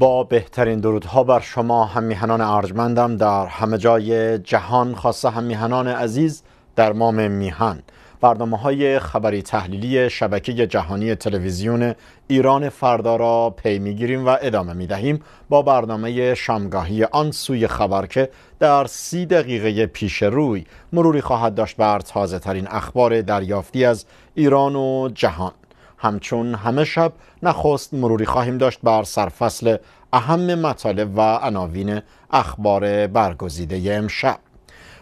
با بهترین درودها بر شما همیهنان ارجمندم در همه جای جهان خاصه همیهنان عزیز در مام میهن برنامه های خبری تحلیلی شبکه جهانی تلویزیون ایران فردا را پی میگیریم و ادامه میدهیم با برنامه شامگاهی آن سوی خبر که در سی دقیقه پیش روی مروری خواهد داشت بر تازه ترین اخبار دریافتی از ایران و جهان همچون همه شب نخست مروری خواهیم داشت بر سرفصل اهم مطالب و عناوین اخبار برگزیده امشب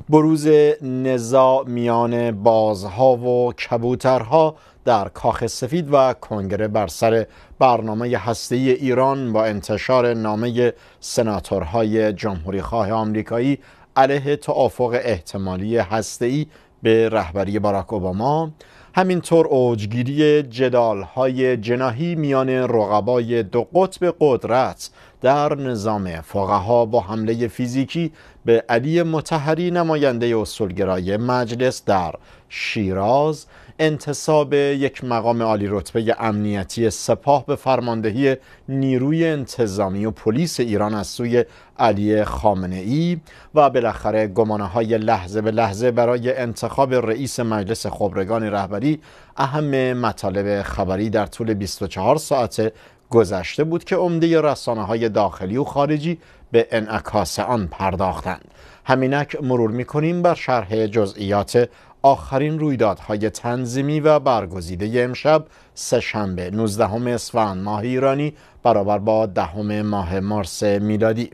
بروز نزاع میان بازها و کبوترها در کاخ سفید و کنگره بر سر برنامه هسته ایران با انتشار نامه سناتورهای خواه آمریکایی علیه توافق احتمالی هسته به رهبری باراک اوباما همینطور اوجگیری جدال های جناهی میان رقبای دو قطب قدرت در نظام فقها با حمله فیزیکی به علی متحری نماینده اصولگرای مجلس در شیراز انتصاب یک مقام عالی رتبه امنیتی سپاه به فرماندهی نیروی انتظامی و پلیس ایران از سوی علی خامنه ای و بالاخره گمانه های لحظه به لحظه برای انتخاب رئیس مجلس خبرگان رهبری اهم مطالب خبری در طول 24 ساعت گذشته بود که عمده رسانه های داخلی و خارجی به انعکاس آن پرداختند همینک مرور میکنیم بر شرح جزئیات آخرین رویدادهای تنظیمی و برگزیده امشب سهشنبه 19 اسفند ماه ایرانی برابر با دهم ماه مارس میلادی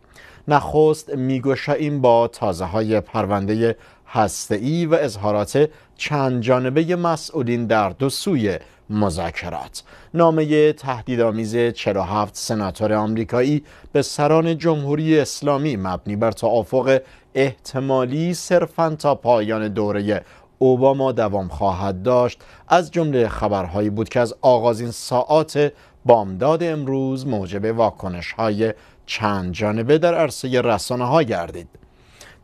نخست میگشاییم با تازه های پرونده هسته و اظهارات چند جانبه مسئولین در دو سوی مذاکرات نامه تهدیدآمیز 47 سناتور آمریکایی به سران جمهوری اسلامی مبنی بر توافق احتمالی صرفا تا پایان دوره اوباما دوام خواهد داشت از جمله خبرهایی بود که از آغازین ساعات بامداد امروز موجب واکنش های چند جانبه در عرصه رسانه ها گردید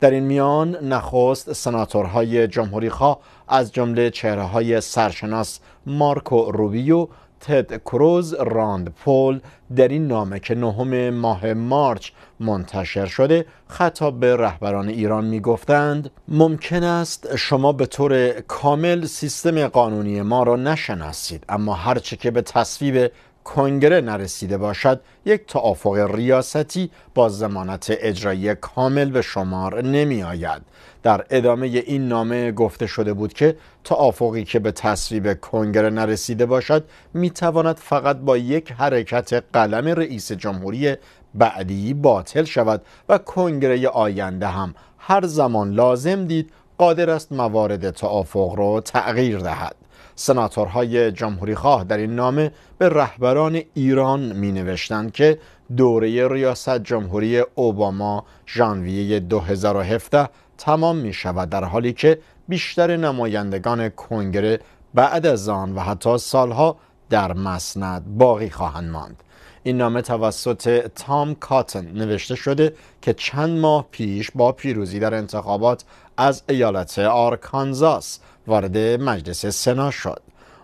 در این میان نخست سناتورهای خواه از جمله های سرشناس مارکو روبیو تد کروز راند پول در این نامه که نهم ماه مارچ منتشر شده خطاب به رهبران ایران می گفتند ممکن است شما به طور کامل سیستم قانونی ما را نشناسید اما هرچه که به تصویب کنگره نرسیده باشد یک توافق ریاستی با زمانت اجرایی کامل به شمار نمی آید. در ادامه این نامه گفته شده بود که توافقی که به تصویب کنگره نرسیده باشد می تواند فقط با یک حرکت قلم رئیس جمهوری بعدی باطل شود و کنگره آینده هم هر زمان لازم دید قادر است موارد توافق را تغییر دهد سناتورهای جمهوری خواه در این نامه به رهبران ایران می نوشتند که دوره ریاست جمهوری اوباما ژانویه 2017 تمام می شود در حالی که بیشتر نمایندگان کنگره بعد از آن و حتی سالها در مسند باقی خواهند ماند این نامه توسط تام کاتن نوشته شده که چند ماه پیش با پیروزی در انتخابات از ایالت آرکانزاس وارد مجلس سنا شد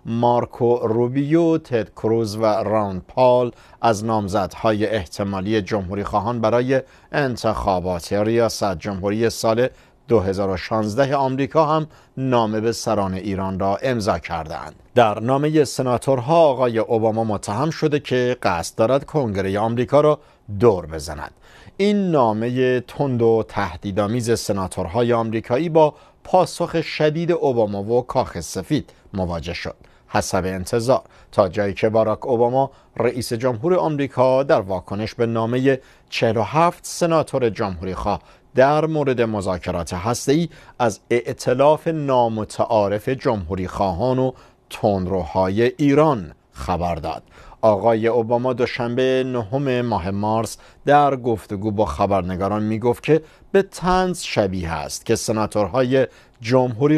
مارکو روبیو، تد کروز و راند پال از نامزدهای احتمالی جمهوری خواهان برای انتخابات ریاست جمهوری سال 2016 آمریکا هم نامه به سران ایران را امضا کردند. در نامه سناتورها آقای اوباما متهم شده که قصد دارد کنگره آمریکا را دور بزند. این نامه تند و تهدیدآمیز سناتورهای آمریکایی با پاسخ شدید اوباما و کاخ سفید مواجه شد حسب انتظار تا جایی که باراک اوباما رئیس جمهور آمریکا در واکنش به نامه 47 سناتور جمهوری خواه در مورد مذاکرات ای از اعتلاف نامتعارف جمهوری خواهان و تندروهای ایران خبر داد آقای اوباما دوشنبه نهم ماه مارس در گفتگو با خبرنگاران می گفت که به تنز شبیه است که سناتورهای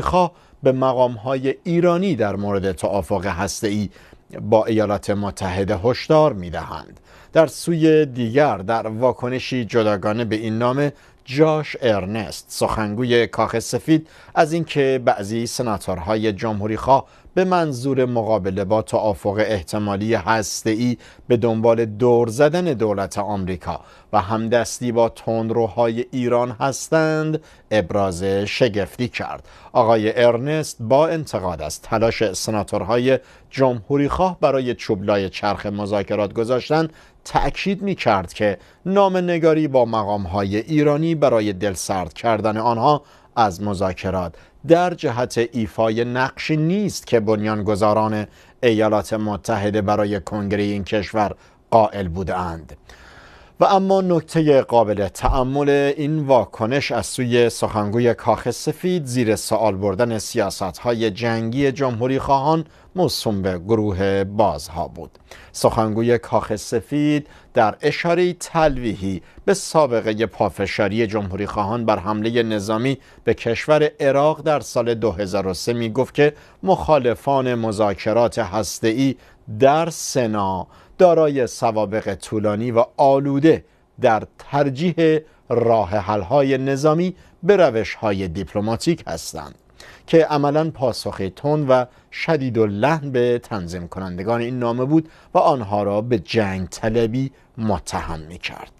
خواه به مقامهای ایرانی در مورد توافق ای با ایالات متحده هشدار دهند. در سوی دیگر در واکنشی جداگانه به این نامه جاش ارنست سخنگوی کاخ سفید از اینکه بعضی سناتورهای جمهوری خواه به منظور مقابله با توافق احتمالی هسته‌ای به دنبال دور زدن دولت آمریکا و همدستی با تندروهای ایران هستند ابراز شگفتی کرد آقای ارنست با انتقاد از تلاش سناتورهای خواه برای چوبلای چرخ مذاکرات گذاشتن تأکید می کرد که نام نگاری با مقامهای ایرانی برای دلسرد کردن آنها از مذاکرات در جهت ایفای نقشی نیست که بنیانگذاران ایالات متحده برای کنگره این کشور قائل بودند و اما نکته قابل تعمل این واکنش از سوی سخنگوی کاخ سفید زیر سوال بردن سیاست های جنگی جمهوری خواهان موسوم به گروه بازها بود سخنگوی کاخ سفید در اشاره تلویحی به سابقه پافشاری جمهوری خواهان بر حمله نظامی به کشور عراق در سال 2003 می گفت که مخالفان مذاکرات هسته‌ای در سنا دارای سوابق طولانی و آلوده در ترجیح راه حل‌های نظامی به روشهای دیپلماتیک هستند که عملا پاسخی تون و شدید و لحن به تنظیم کنندگان این نامه بود و آنها را به جنگ طلبی متهم می کرد.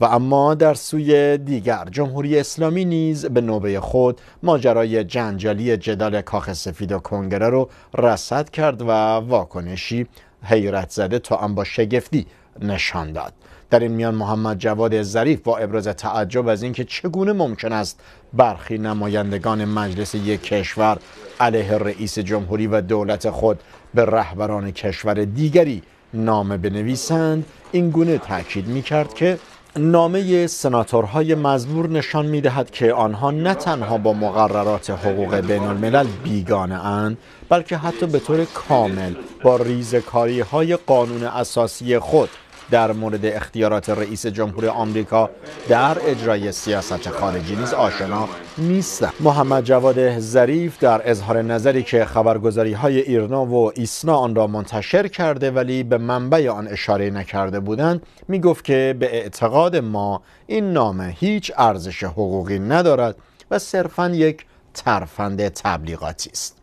و اما در سوی دیگر جمهوری اسلامی نیز به نوبه خود ماجرای جنجالی جدال کاخ سفید و کنگره رو رصد کرد و واکنشی حیرت زده تا هم با شگفتی نشان داد در این میان محمد جواد ظریف با ابراز تعجب از اینکه چگونه ممکن است برخی نمایندگان مجلس یک کشور علیه رئیس جمهوری و دولت خود به رهبران کشور دیگری نامه بنویسند این گونه تاکید می کرد که نامه سناتورهای مزبور نشان می که آنها نه تنها با مقررات حقوق بین الملل بیگانه اند بلکه حتی به طور کامل با ریزکاری های قانون اساسی خود در مورد اختیارات رئیس جمهور آمریکا در اجرای سیاست خارجی نیز آشنا نیستند محمد جواد ظریف در اظهار نظری که خبرگزاری های ایرنا و ایسنا آن را منتشر کرده ولی به منبع آن اشاره نکرده بودند می گفت که به اعتقاد ما این نامه هیچ ارزش حقوقی ندارد و صرفا یک ترفند تبلیغاتی است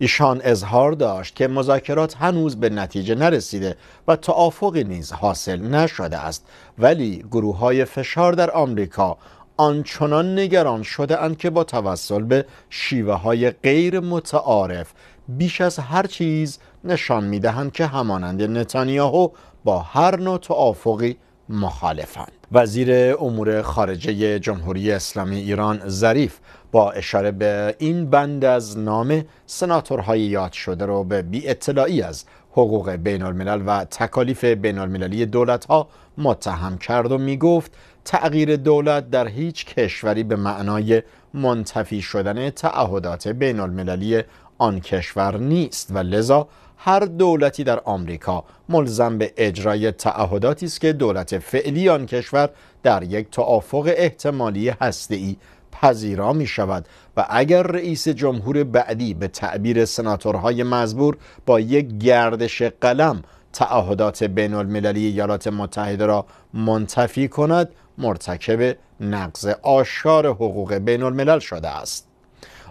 ایشان اظهار داشت که مذاکرات هنوز به نتیجه نرسیده و توافقی نیز حاصل نشده است ولی گروه های فشار در آمریکا آنچنان نگران شده اند که با توسل به شیوه های غیر متعارف بیش از هر چیز نشان میدهند که همانند نتانیاهو با هر نوع توافقی مخالفند وزیر امور خارجه جمهوری اسلامی ایران ظریف با اشاره به این بند از نام سناتورهای یاد شده رو به بی اطلاعی از حقوق بین الملل و تکالیف بین المللی دولت ها متهم کرد و می گفت تغییر دولت در هیچ کشوری به معنای منتفی شدن تعهدات بین المللی آن کشور نیست و لذا هر دولتی در آمریکا ملزم به اجرای تعهداتی است که دولت فعلی آن کشور در یک توافق احتمالی هسته‌ای پذیرا می شود و اگر رئیس جمهور بعدی به تعبیر سناتورهای مزبور با یک گردش قلم تعهدات بین المللی ایالات متحده را منتفی کند مرتکب نقض آشکار حقوق بین الملل شده است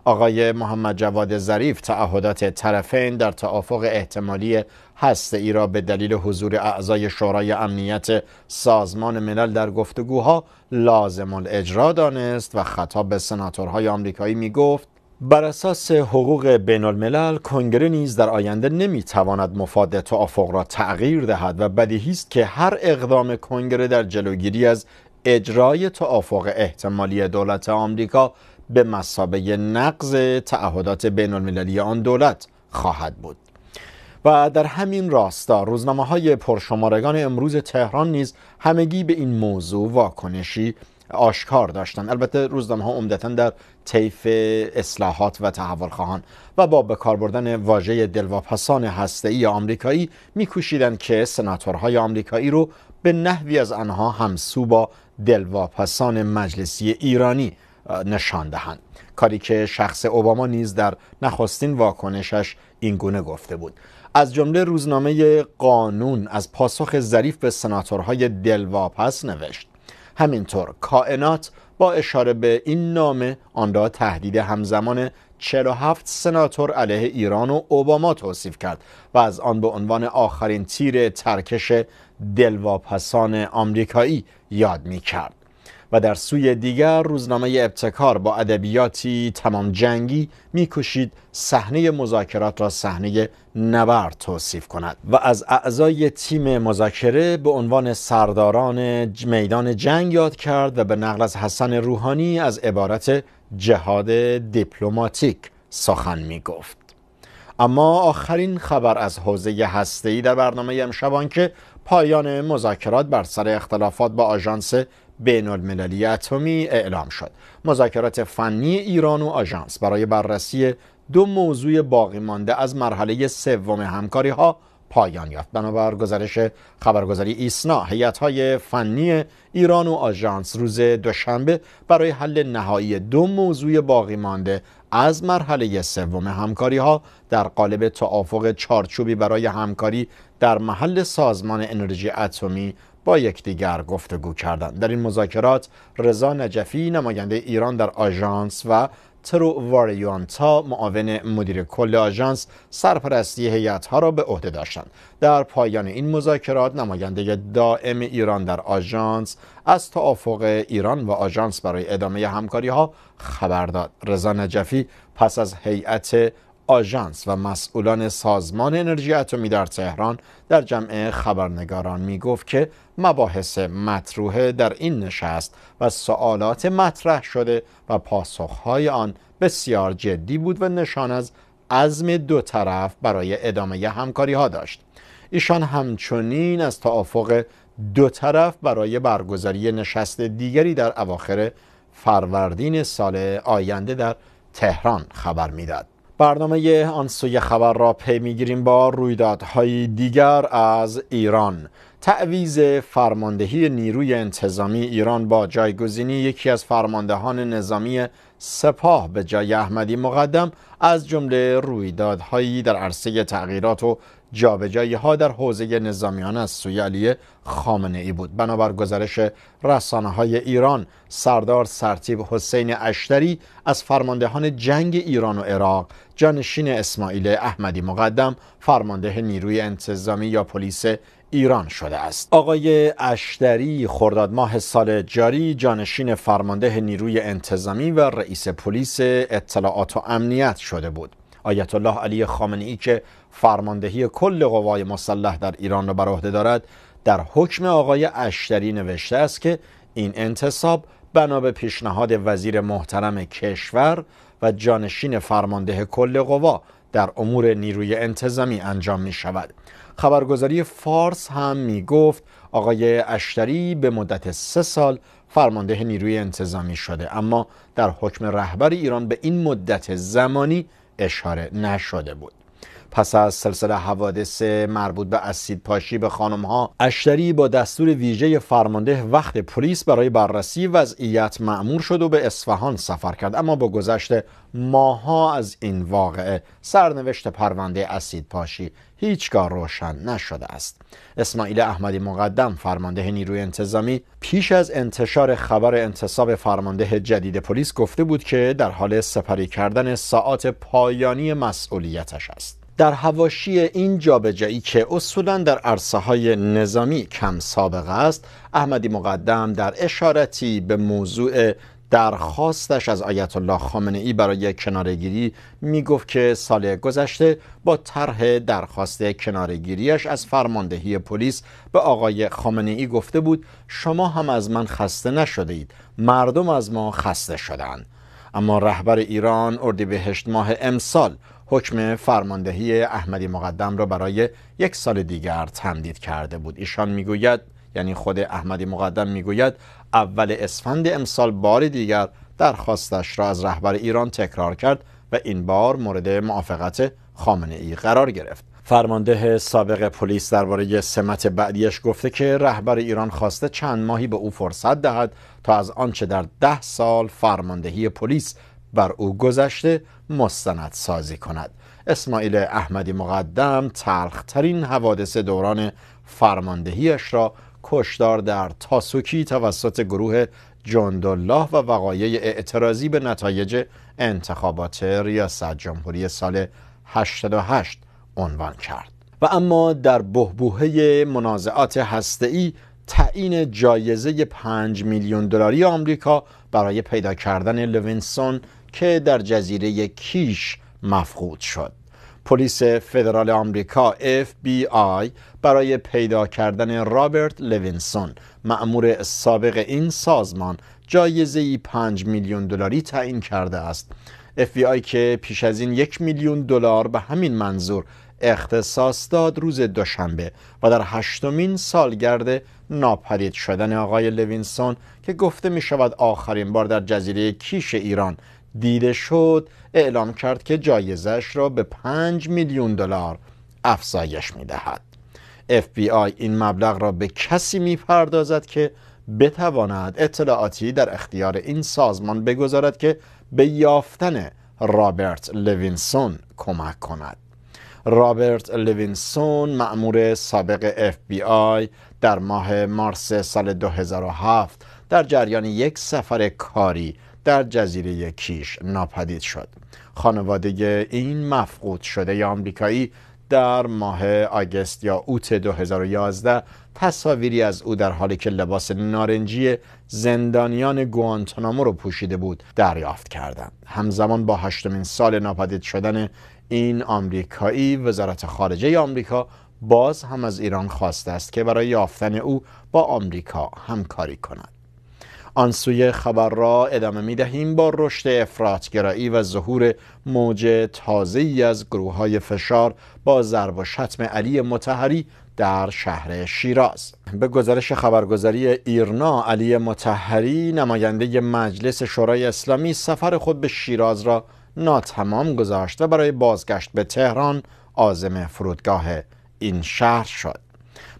آقای محمد جواد ظریف تعهدات طرفین در توافق احتمالی هسته ای را به دلیل حضور اعضای شورای امنیت سازمان ملل در گفتگوها لازم الاجرا دانست و خطاب به سناتورهای آمریکایی می گفت بر اساس حقوق بین الملل کنگره نیز در آینده نمی تواند مفاد توافق را تغییر دهد و بدیهی است که هر اقدام کنگره در جلوگیری از اجرای توافق احتمالی دولت آمریکا به مسابه نقض تعهدات بین المللی آن دولت خواهد بود و در همین راستا روزنامه های پرشمارگان امروز تهران نیز همگی به این موضوع واکنشی آشکار داشتند البته روزنامه ها عمدتا در طیف اصلاحات و تحول خواهان و با بکار بردن واژه دلواپسان ای آمریکایی میکوشیدند که سناتورهای آمریکایی رو به نحوی از آنها همسو با دلواپسان مجلسی ایرانی نشان دهند کاری که شخص اوباما نیز در نخستین واکنشش اینگونه گفته بود از جمله روزنامه قانون از پاسخ ظریف به سناتورهای دلواپس نوشت همینطور کائنات با اشاره به این نامه آن را تهدید همزمان 47 سناتور علیه ایران و اوباما توصیف کرد و از آن به عنوان آخرین تیر ترکش دلواپسان آمریکایی یاد می کرد و در سوی دیگر روزنامه ابتکار با ادبیاتی تمام جنگی میکوشید صحنه مذاکرات را صحنه نبرد توصیف کند و از اعضای تیم مذاکره به عنوان سرداران میدان جنگ یاد کرد و به نقل از حسن روحانی از عبارت جهاد دیپلماتیک سخن می گفت اما آخرین خبر از حوزه هسته‌ای در برنامه امشب که پایان مذاکرات بر سر اختلافات با آژانس بین المللی اتمی اعلام شد مذاکرات فنی ایران و آژانس برای بررسی دو موضوع باقی مانده از مرحله سوم همکاری ها پایان یافت بنابر گزارش خبرگزاری ایسنا های فنی ایران و آژانس روز دوشنبه برای حل نهایی دو موضوع باقی مانده از مرحله سوم همکاری ها در قالب توافق چارچوبی برای همکاری در محل سازمان انرژی اتمی با یکدیگر گفتگو کردند در این مذاکرات رضا نجفی نماینده ایران در آژانس و ترو واریانتا معاون مدیر کل آژانس سرپرستی ها را به عهده داشتند در پایان این مذاکرات نماینده دائم ایران در آژانس از توافق ایران و آژانس برای ادامه همکاری ها خبر داد رضا نجفی پس از هیئت آژانس و مسئولان سازمان انرژی اتمی در تهران در جمع خبرنگاران می گفت که مباحث مطروحه در این نشست و سوالات مطرح شده و پاسخهای آن بسیار جدی بود و نشان از عزم دو طرف برای ادامه همکاری ها داشت ایشان همچنین از توافق دو طرف برای برگزاری نشست دیگری در اواخر فروردین سال آینده در تهران خبر میداد برنامه آن سوی خبر را پی میگیریم با رویدادهای دیگر از ایران تعویز فرماندهی نیروی انتظامی ایران با جایگزینی یکی از فرماندهان نظامی سپاه به جای احمدی مقدم از جمله رویدادهایی در عرصه تغییرات و جابجایی ها در حوزه نظامیان از سوی علی خامنه ای بود بنابر گزارش رسانه های ایران سردار سرتیب حسین اشتری از فرماندهان جنگ ایران و عراق جانشین اسماعیل احمدی مقدم فرمانده نیروی انتظامی یا پلیس ایران شده است آقای اشتری خرداد ماه سال جاری جانشین فرمانده نیروی انتظامی و رئیس پلیس اطلاعات و امنیت شده بود آیت الله علی خامنه که فرماندهی کل قوای مسلح در ایران را بر عهده دارد در حکم آقای اشتری نوشته است که این انتصاب بنا به پیشنهاد وزیر محترم کشور و جانشین فرمانده کل قوا در امور نیروی انتظامی انجام می شود خبرگزاری فارس هم می گفت آقای اشتری به مدت سه سال فرمانده نیروی انتظامی شده اما در حکم رهبر ایران به این مدت زمانی اشاره نشده بود پس از سلسله حوادث مربوط به اسید پاشی به خانم ها اشتری با دستور ویژه فرمانده وقت پلیس برای بررسی وضعیت معمور شد و به اصفهان سفر کرد اما با گذشت ماها از این واقعه سرنوشت پرونده اسید پاشی هیچگاه روشن نشده است اسماعیل احمدی مقدم فرمانده نیروی انتظامی پیش از انتشار خبر انتصاب فرمانده جدید پلیس گفته بود که در حال سپری کردن ساعات پایانی مسئولیتش است در هواشی این جابجایی که اصولا در عرصه های نظامی کم سابقه است احمدی مقدم در اشارتی به موضوع درخواستش از آیت الله خامنه ای برای کنارگیری می گفت که سال گذشته با طرح درخواست کنارگیریش از فرماندهی پلیس به آقای خامنه ای گفته بود شما هم از من خسته نشده اید مردم از ما خسته شدند اما رهبر ایران اردیبهشت ماه امسال حکم فرماندهی احمدی مقدم را برای یک سال دیگر تمدید کرده بود ایشان میگوید یعنی خود احمدی مقدم میگوید اول اسفند امسال بار دیگر درخواستش را از رهبر ایران تکرار کرد و این بار مورد موافقت خامنه ای قرار گرفت فرمانده سابق پلیس درباره سمت بعدیش گفته که رهبر ایران خواسته چند ماهی به او فرصت دهد تا از آنچه در ده سال فرماندهی پلیس بر او گذشته مستند سازی کند اسماعیل احمدی مقدم تلخترین حوادث دوران فرماندهیش را کشدار در تاسوکی توسط گروه جندالله و وقایع اعتراضی به نتایج انتخابات ریاست جمهوری سال 88 عنوان کرد و اما در بهبوهه منازعات هسته‌ای تعیین جایزه 5 میلیون دلاری آمریکا برای پیدا کردن لوینسون که در جزیره کیش مفقود شد پلیس فدرال آمریکا FBI برای پیدا کردن رابرت لوینسون مأمور سابق این سازمان جایزه 5 میلیون دلاری تعیین کرده است FBI که پیش از این یک میلیون دلار به همین منظور اختصاص داد روز دوشنبه و در هشتمین سالگرد ناپدید شدن آقای لوینسون که گفته می شود آخرین بار در جزیره کیش ایران دیده شد اعلام کرد که جایزش را به 5 میلیون دلار افزایش می دهد FBI این مبلغ را به کسی می پردازد که بتواند اطلاعاتی در اختیار این سازمان بگذارد که به یافتن رابرت لوینسون کمک کند رابرت لوینسون معمور سابق FBI در ماه مارس سال 2007 در جریان یک سفر کاری در جزیره کیش ناپدید شد خانواده این مفقود شده آمریکایی در ماه آگست یا اوت 2011 تصاویری از او در حالی که لباس نارنجی زندانیان گوانتانامو رو پوشیده بود دریافت کردند همزمان با هشتمین سال ناپدید شدن این آمریکایی وزارت خارجه آمریکا باز هم از ایران خواسته است که برای یافتن او با آمریکا همکاری کند آن سوی خبر را ادامه می دهیم با رشد افرادگرائی و ظهور موج تازه ای از گروه های فشار با ضرب و شتم علی متحری در شهر شیراز به گزارش خبرگزاری ایرنا علی متحری نماینده مجلس شورای اسلامی سفر خود به شیراز را ناتمام گذاشت و برای بازگشت به تهران آزم فرودگاه این شهر شد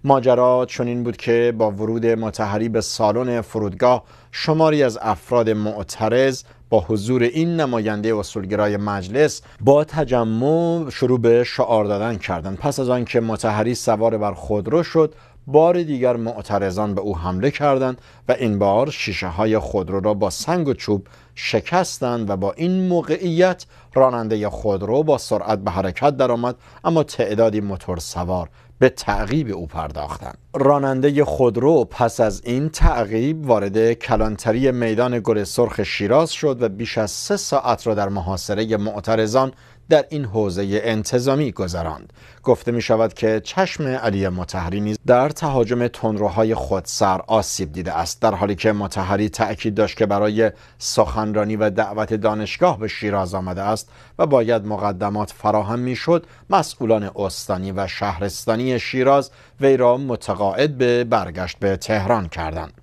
ماجرا چنین بود که با ورود متحری به سالن فرودگاه شماری از افراد معترض با حضور این نماینده اصولگرای مجلس با تجمع شروع به شعار دادن کردند پس از آنکه متحری سوار بر خودرو شد بار دیگر معترضان به او حمله کردند و این بار شیشه های خودرو را با سنگ و چوب شکستند و با این موقعیت راننده خودرو با سرعت به حرکت درآمد اما تعدادی موتور سوار به تعقیب او پرداختند راننده خودرو پس از این تعقیب وارد کلانتری میدان گل سرخ شیراز شد و بیش از سه ساعت را در محاصره معترضان در این حوزه انتظامی گذراند گفته می شود که چشم علی متحری نیز در تهاجم تندروهای خود سر آسیب دیده است در حالی که متحری تأکید داشت که برای سخنرانی و دعوت دانشگاه به شیراز آمده است و باید مقدمات فراهم شد، مسئولان استانی و شهرستانی شیراز وی را متقاعد به برگشت به تهران کردند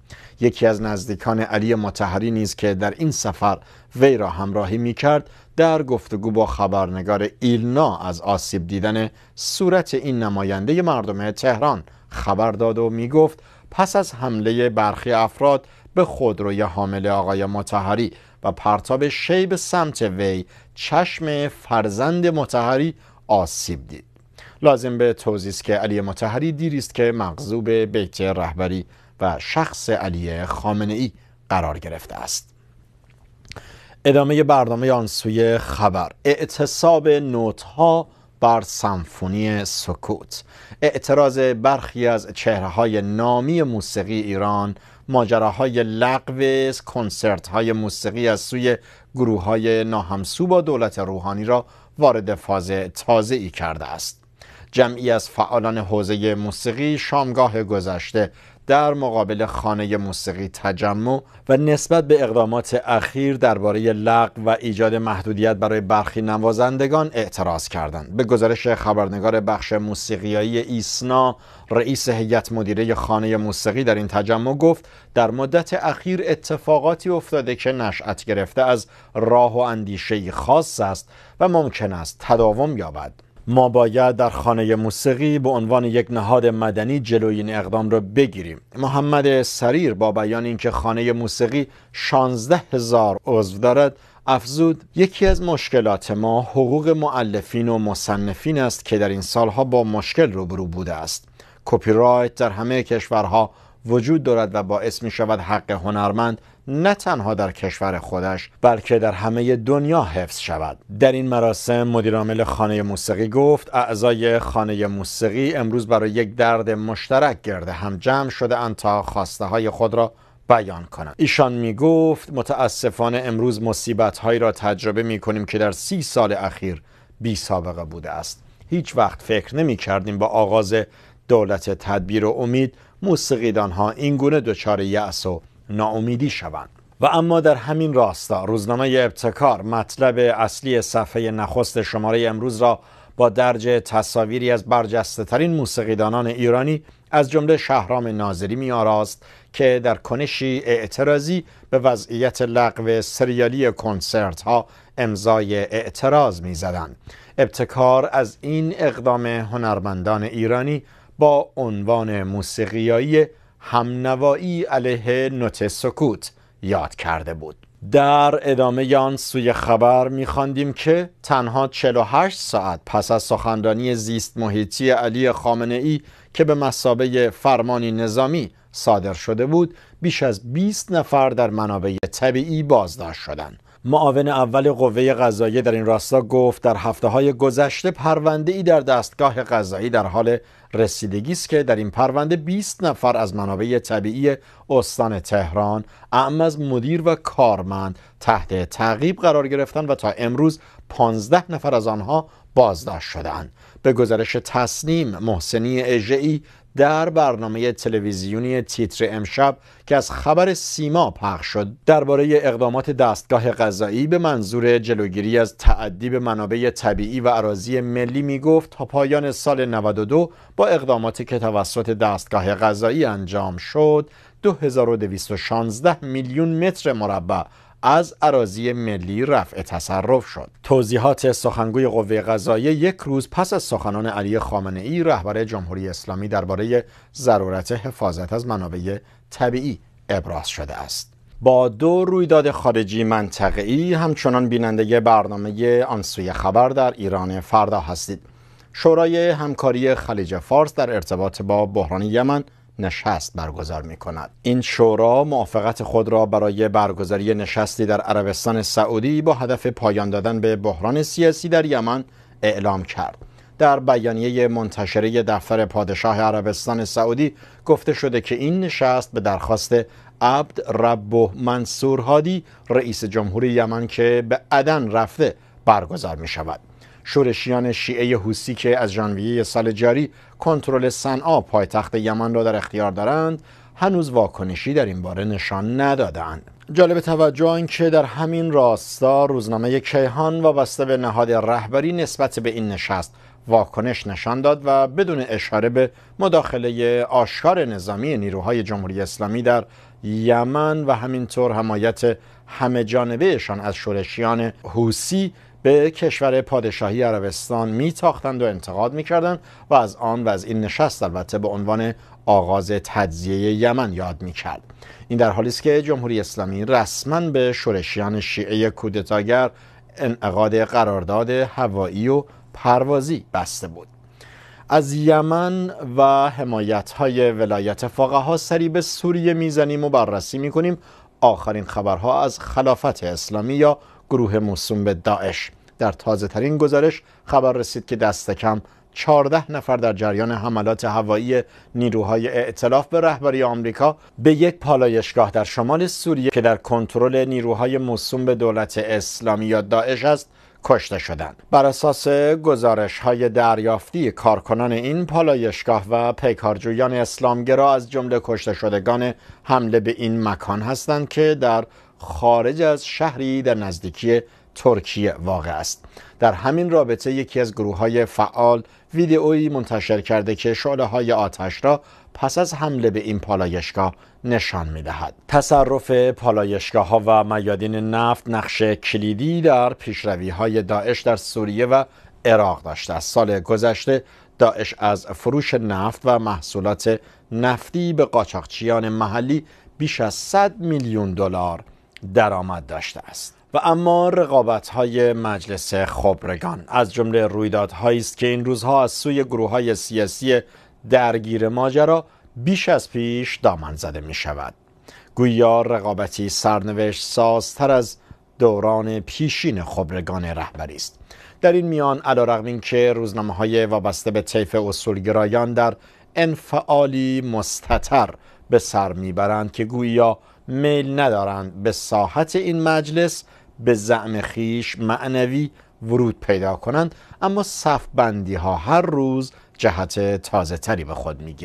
یکی از نزدیکان علی متحری نیز که در این سفر وی را همراهی می کرد در گفتگو با خبرنگار ایلنا از آسیب دیدن صورت این نماینده مردم تهران خبر داد و می گفت پس از حمله برخی افراد به خودروی حامل آقای متحری و پرتاب شیب سمت وی چشم فرزند متحری آسیب دید لازم به توضیح که علی متحری دیری است که مغزوب بیت رهبری و شخص علی خامنه ای قرار گرفته است ادامه برنامه آن سوی خبر اعتصاب نوت ها بر سمفونی سکوت اعتراض برخی از چهره های نامی موسیقی ایران ماجراهای لغو کنسرت های موسیقی از سوی گروه های ناهمسو با دولت روحانی را وارد فاز تازه ای کرده است جمعی از فعالان حوزه موسیقی شامگاه گذشته در مقابل خانه موسیقی تجمع و نسبت به اقدامات اخیر درباره لغو و ایجاد محدودیت برای برخی نوازندگان اعتراض کردند. به گزارش خبرنگار بخش موسیقیایی ایسنا رئیس هیئت مدیره خانه موسیقی در این تجمع گفت در مدت اخیر اتفاقاتی افتاده که نشأت گرفته از راه و اندیشه خاص است و ممکن است تداوم یابد. ما باید در خانه موسیقی به عنوان یک نهاد مدنی جلوی این اقدام را بگیریم محمد سریر با بیان اینکه خانه موسیقی 16 هزار عضو دارد افزود یکی از مشکلات ما حقوق معلفین و مصنفین است که در این سالها با مشکل روبرو بوده است کپی رایت در همه کشورها وجود دارد و باعث می شود حق هنرمند نه تنها در کشور خودش بلکه در همه دنیا حفظ شود در این مراسم مدیرعامل خانه موسیقی گفت اعضای خانه موسیقی امروز برای یک درد مشترک گرده هم جمع شده اند تا خواسته های خود را بیان کنند ایشان می گفت متاسفانه امروز مصیبت هایی را تجربه می کنیم که در سی سال اخیر بی سابقه بوده است هیچ وقت فکر نمی کردیم با آغاز دولت تدبیر و امید موسیقیدان ها گونه دچار یأس و ناامیدی شوند و اما در همین راستا روزنامه ابتکار مطلب اصلی صفحه نخست شماره امروز را با درج تصاویری از برجسته ترین موسیقیدانان ایرانی از جمله شهرام ناظری میاراست که در کنشی اعتراضی به وضعیت لغو سریالی کنسرت ها امضای اعتراض میزدند ابتکار از این اقدام هنرمندان ایرانی با عنوان موسیقیایی همنوایی علیه نوت سکوت یاد کرده بود در ادامه آن سوی خبر میخواندیم که تنها 48 ساعت پس از سخنرانی زیست محیطی علی خامنه ای که به مسابه فرمانی نظامی صادر شده بود بیش از 20 نفر در منابع طبیعی بازداشت شدند معاون اول قوه قضایی در این راستا گفت در هفته های گذشته پرونده ای در دستگاه قضایی در حال رسیدگی است که در این پرونده 20 نفر از منابع طبیعی استان تهران اعم از مدیر و کارمند تحت تعقیب قرار گرفتند و تا امروز 15 نفر از آنها بازداشت شدند به گزارش تصنیم محسنی اجعی در برنامه تلویزیونی تیتر امشب که از خبر سیما پخش شد درباره اقدامات دستگاه غذایی به منظور جلوگیری از تعدی به منابع طبیعی و عراضی ملی می گفت تا پایان سال 92 با اقداماتی که توسط دستگاه غذایی انجام شد 2216 میلیون متر مربع از عراضی ملی رفع تصرف شد توضیحات سخنگوی قوه قضاییه یک روز پس از سخنان علی خامنه ای رهبر جمهوری اسلامی درباره ضرورت حفاظت از منابع طبیعی ابراز شده است با دو رویداد خارجی منطقه‌ای همچنان بیننده برنامه آنسوی خبر در ایران فردا هستید شورای همکاری خلیج فارس در ارتباط با بحران یمن نشست برگزار می کند این شورا موافقت خود را برای برگزاری نشستی در عربستان سعودی با هدف پایان دادن به بحران سیاسی در یمن اعلام کرد در بیانیه منتشره دفتر پادشاه عربستان سعودی گفته شده که این نشست به درخواست عبد رب منصور هادی رئیس جمهوری یمن که به عدن رفته برگزار می شود شورشیان شیعه حوسی که از ژانویه سال جاری کنترل صنعا پایتخت یمن را در اختیار دارند هنوز واکنشی در این باره نشان ندادند. جالب توجه این که در همین راستا روزنامه کیهان وابسته به نهاد رهبری نسبت به این نشست واکنش نشان داد و بدون اشاره به مداخله آشکار نظامی نیروهای جمهوری اسلامی در یمن و همینطور حمایت همه جانبهشان از شورشیان حوسی به کشور پادشاهی عربستان میتاختند و انتقاد میکردند و از آن و از این نشست البته به عنوان آغاز تجزیه یمن یاد میکرد این در حالی است که جمهوری اسلامی رسما به شورشیان شیعه کودتاگر انعقاد قرارداد هوایی و پروازی بسته بود از یمن و حمایت های ولایت فقها ها سری به سوریه میزنیم و بررسی میکنیم آخرین خبرها از خلافت اسلامی یا گروه موسوم به داعش در تازه ترین گزارش خبر رسید که دست کم 14 نفر در جریان حملات هوایی نیروهای ائتلاف به رهبری آمریکا به یک پالایشگاه در شمال سوریه که در کنترل نیروهای موسوم به دولت اسلامی یا داعش است کشته شدند بر اساس گزارش های دریافتی کارکنان این پالایشگاه و پیکارجویان اسلامگرا از جمله کشته شدگان حمله به این مکان هستند که در خارج از شهری در نزدیکی ترکیه واقع است در همین رابطه یکی از گروه های فعال ویدئویی منتشر کرده که شعله های آتش را پس از حمله به این پالایشگاه نشان می دهد. تصرف پالایشگاه ها و میادین نفت نقش کلیدی در پیشروی های داعش در سوریه و عراق داشته است. سال گذشته داعش از فروش نفت و محصولات نفتی به قاچاقچیان محلی بیش از 100 میلیون دلار درآمد داشته است و اما رقابت های مجلس خبرگان از جمله رویدادهایی است که این روزها از سوی گروه های سیاسی درگیر ماجرا بیش از پیش دامن زده می شود گویا رقابتی سرنوشت سازتر از دوران پیشین خبرگان رهبری است در این میان علیرغم اینکه روزنامه های وابسته به طیف اصولگرایان در انفعالی مستتر به سر میبرند که گویا میل ندارند به ساحت این مجلس به زعم خیش معنوی ورود پیدا کنند اما صف بندی ها هر روز جهت تازه تری به خود می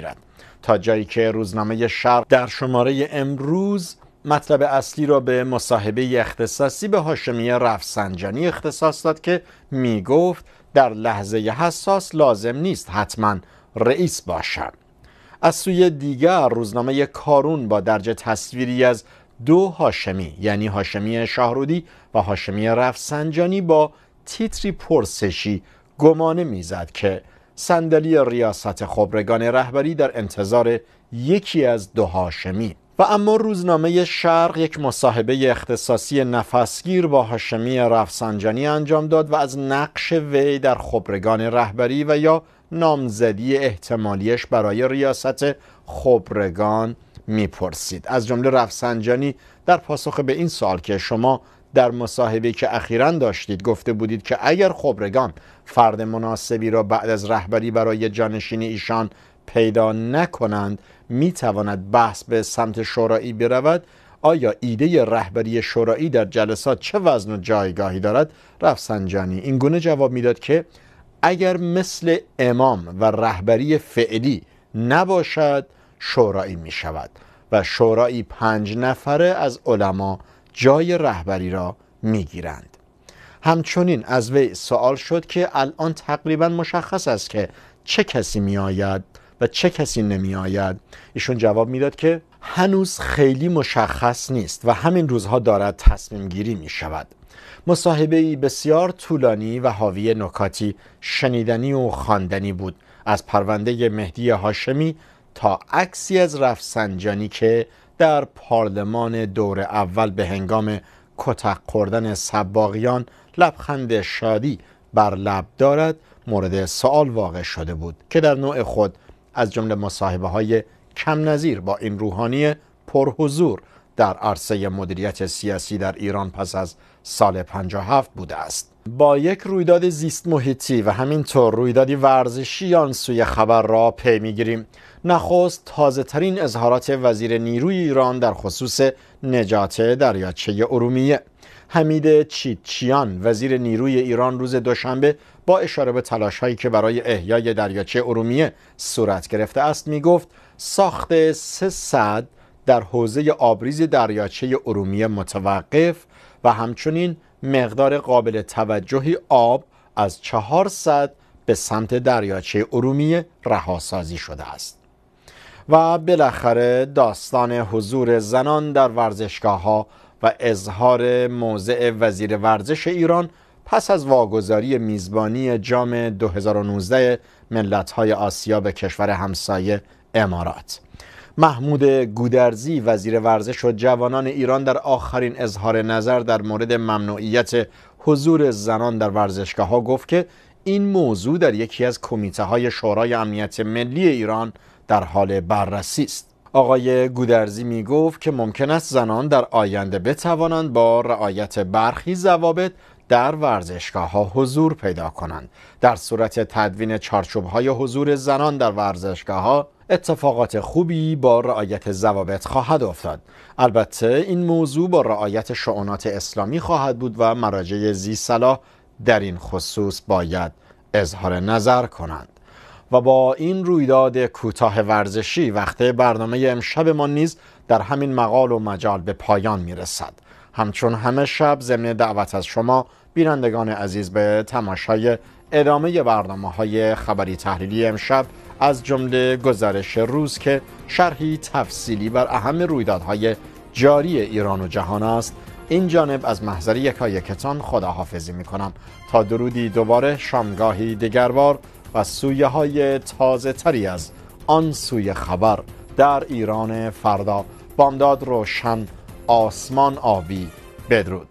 تا جایی که روزنامه شرق در شماره امروز مطلب اصلی را به مصاحبه اختصاصی به هاشمی رفسنجانی اختصاص داد که میگفت در لحظه حساس لازم نیست حتما رئیس باشد از سوی دیگر روزنامه کارون با درجه تصویری از دو هاشمی یعنی هاشمی شاهرودی و هاشمی رفسنجانی با تیتری پرسشی گمانه میزد که صندلی ریاست خبرگان رهبری در انتظار یکی از دو هاشمی و اما روزنامه شرق یک مصاحبه اختصاصی نفسگیر با هاشمی رفسنجانی انجام داد و از نقش وی در خبرگان رهبری و یا نامزدی احتمالیش برای ریاست خبرگان میپرسید از جمله رفسنجانی در پاسخ به این سال که شما در مصاحبه که اخیرا داشتید گفته بودید که اگر خبرگان فرد مناسبی را بعد از رهبری برای جانشین ایشان پیدا نکنند میتواند بحث به سمت شورایی برود آیا ایده رهبری شورایی در جلسات چه وزن و جایگاهی دارد رفسنجانی اینگونه جواب میداد که اگر مثل امام و رهبری فعلی نباشد شورایی می شود و شورایی پنج نفره از علما جای رهبری را می گیرند. همچنین از وی سوال شد که الان تقریبا مشخص است که چه کسی می آید و چه کسی نمی آید ایشون جواب میداد که هنوز خیلی مشخص نیست و همین روزها دارد تصمیم گیری می شود مصاحبه بسیار طولانی و حاوی نکاتی شنیدنی و خواندنی بود از پرونده مهدی هاشمی تا عکسی از رفسنجانی که در پارلمان دور اول به هنگام کتک خوردن سباقیان لبخند شادی بر لب دارد مورد سوال واقع شده بود که در نوع خود از جمله مصاحبه های کم نظیر با این روحانی پرحضور در عرصه مدیریت سیاسی در ایران پس از سال 57 بوده است با یک رویداد زیست محیطی و همینطور رویدادی ورزشی آن سوی خبر را پی میگیریم نخست تازه ترین اظهارات وزیر نیروی ایران در خصوص نجات دریاچه ارومیه حمید چیتچیان وزیر نیروی ایران روز دوشنبه با اشاره به تلاش هایی که برای احیای دریاچه ارومیه صورت گرفته است می ساخت 300 در حوزه آبریز دریاچه ارومیه متوقف و همچنین مقدار قابل توجهی آب از 400 به سمت دریاچه ارومیه رهاسازی شده است و بالاخره داستان حضور زنان در ورزشگاه ها و اظهار موضع وزیر ورزش ایران پس از واگذاری میزبانی جام 2019 های آسیا به کشور همسایه امارات محمود گودرزی وزیر ورزش و جوانان ایران در آخرین اظهار نظر در مورد ممنوعیت حضور زنان در ورزشگاه ها گفت که این موضوع در یکی از کمیته های شورای امنیت ملی ایران در حال بررسی است آقای گودرزی می گفت که ممکن است زنان در آینده بتوانند با رعایت برخی ضوابط در ورزشگاه ها حضور پیدا کنند در صورت تدوین چارچوب های حضور زنان در ورزشگاه ها اتفاقات خوبی با رعایت ضوابط خواهد افتاد البته این موضوع با رعایت شعونات اسلامی خواهد بود و مراجع صلاح در این خصوص باید اظهار نظر کنند و با این رویداد کوتاه ورزشی وقت برنامه امشب ما نیز در همین مقال و مجال به پایان می رسد همچون همه شب ضمن دعوت از شما بینندگان عزیز به تماشای ادامه برنامه های خبری تحلیلی امشب از جمله گزارش روز که شرحی تفصیلی بر اهم رویدادهای جاری ایران و جهان است این جانب از محضر یکایکتان خداحافظی می کنم تا درودی دوباره شامگاهی دگربار و سویه های تازه تری از آن سوی خبر در ایران فردا بامداد روشن آسمان آبی بدرود